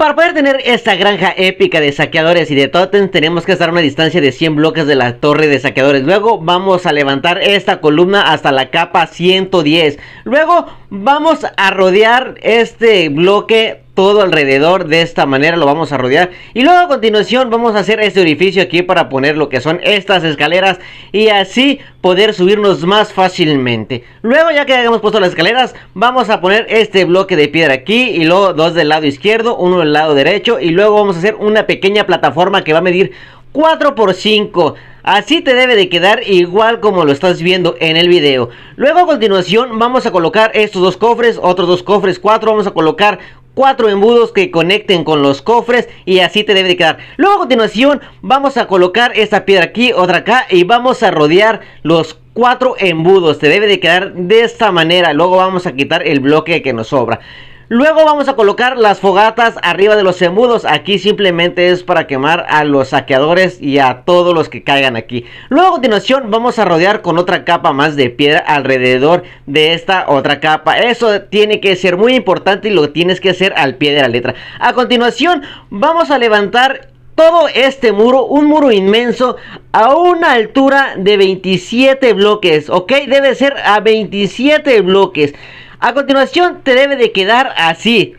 Para poder tener esta granja épica de saqueadores y de totems tenemos que estar a una distancia de 100 bloques de la torre de saqueadores. Luego vamos a levantar esta columna hasta la capa 110. Luego vamos a rodear este bloque todo alrededor de esta manera lo vamos a rodear y luego a continuación vamos a hacer este orificio aquí para poner lo que son estas escaleras y así poder subirnos más fácilmente luego ya que hayamos puesto las escaleras vamos a poner este bloque de piedra aquí y luego dos del lado izquierdo uno del lado derecho y luego vamos a hacer una pequeña plataforma que va a medir 4 por 5 Así te debe de quedar igual como lo estás viendo en el video Luego a continuación vamos a colocar estos dos cofres, otros dos cofres, cuatro Vamos a colocar cuatro embudos que conecten con los cofres y así te debe de quedar. Luego a continuación vamos a colocar esta piedra aquí, otra acá y vamos a rodear los cuatro embudos. Te debe de quedar de esta manera. Luego vamos a quitar el bloque que nos sobra. Luego vamos a colocar las fogatas arriba de los embudos. Aquí simplemente es para quemar a los saqueadores y a todos los que caigan aquí. Luego a continuación vamos a rodear con otra capa más de piedra alrededor de esta otra capa. Eso tiene que ser muy importante y lo tienes que hacer al pie de la letra. A continuación vamos a levantar todo este muro, un muro inmenso a una altura de 27 bloques, ¿ok? Debe ser a 27 bloques. A continuación te debe de quedar así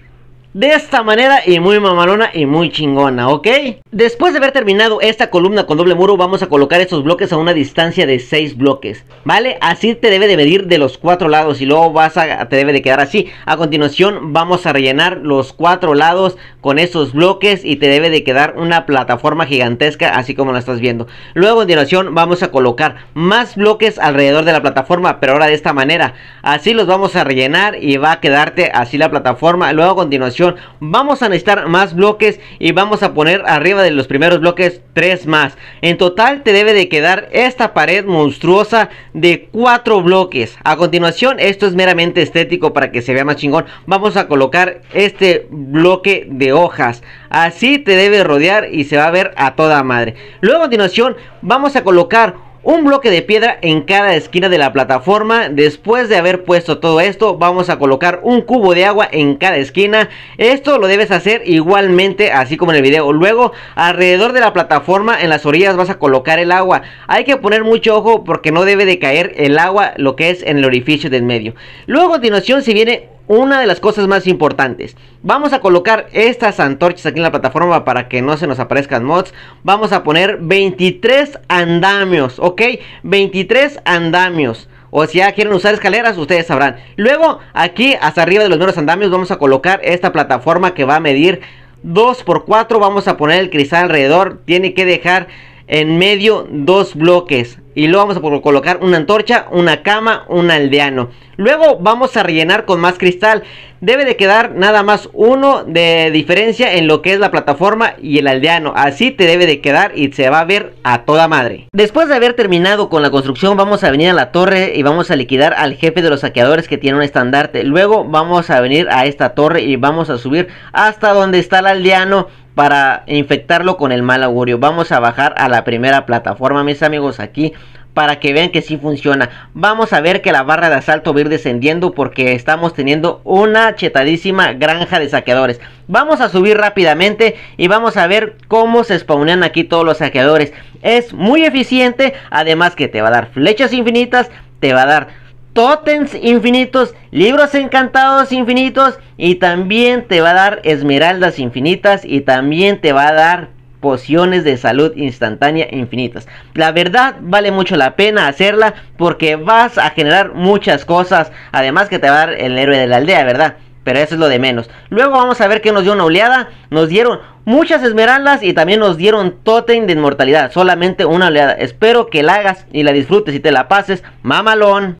de esta manera y muy mamalona y muy chingona, ¿ok? Después de haber terminado esta columna con doble muro, vamos a colocar estos bloques a una distancia de 6 bloques, ¿vale? Así te debe de medir de los cuatro lados y luego vas a, te debe de quedar así. A continuación vamos a rellenar los cuatro lados con esos bloques y te debe de quedar una plataforma gigantesca así como la estás viendo. Luego a continuación vamos a colocar más bloques alrededor de la plataforma, pero ahora de esta manera. Así los vamos a rellenar y va a quedarte así la plataforma. Luego a continuación Vamos a necesitar más bloques y vamos a poner arriba de los primeros bloques tres más. En total te debe de quedar esta pared monstruosa de cuatro bloques. A continuación, esto es meramente estético para que se vea más chingón. Vamos a colocar este bloque de hojas. Así te debe rodear y se va a ver a toda madre. Luego a continuación vamos a colocar un bloque de piedra en cada esquina de la plataforma. Después de haber puesto todo esto, vamos a colocar un cubo de agua en cada esquina. Esto lo debes hacer igualmente, así como en el video. Luego, alrededor de la plataforma, en las orillas vas a colocar el agua. Hay que poner mucho ojo porque no debe de caer el agua, lo que es en el orificio del medio. Luego, a continuación, si viene una de las cosas más importantes. Vamos a colocar estas antorchas aquí en la plataforma para que no se nos aparezcan mods. Vamos a poner 23 andamios, ¿ok? 23 andamios. O si ya quieren usar escaleras, ustedes sabrán. Luego, aquí hasta arriba de los nuevos andamios vamos a colocar esta plataforma que va a medir 2x4. Vamos a poner el cristal alrededor. Tiene que dejar en medio dos bloques. Y luego vamos a colocar una antorcha, una cama, un aldeano. Luego vamos a rellenar con más cristal. Debe de quedar nada más uno de diferencia en lo que es la plataforma y el aldeano. Así te debe de quedar y se va a ver a toda madre. Después de haber terminado con la construcción vamos a venir a la torre y vamos a liquidar al jefe de los saqueadores que tiene un estandarte. Luego vamos a venir a esta torre y vamos a subir hasta donde está el aldeano para infectarlo con el mal augurio. Vamos a bajar a la primera plataforma, mis amigos, aquí para que vean que sí funciona. Vamos a ver que la barra de asalto va a ir descendiendo porque estamos teniendo una chetadísima granja de saqueadores. Vamos a subir rápidamente y vamos a ver cómo se spawnean aquí todos los saqueadores. Es muy eficiente, además que te va a dar flechas infinitas, te va a dar totems infinitos, libros encantados infinitos y también te va a dar esmeraldas infinitas y también te va a dar pociones de salud instantánea infinitas. La verdad vale mucho la pena hacerla porque vas a generar muchas cosas. Además que te va a dar el héroe de la aldea, ¿verdad? Pero eso es lo de menos. Luego vamos a ver que nos dio una oleada. Nos dieron muchas esmeraldas y también nos dieron totem de inmortalidad. Solamente una oleada. Espero que la hagas y la disfrutes y te la pases. Mamalón.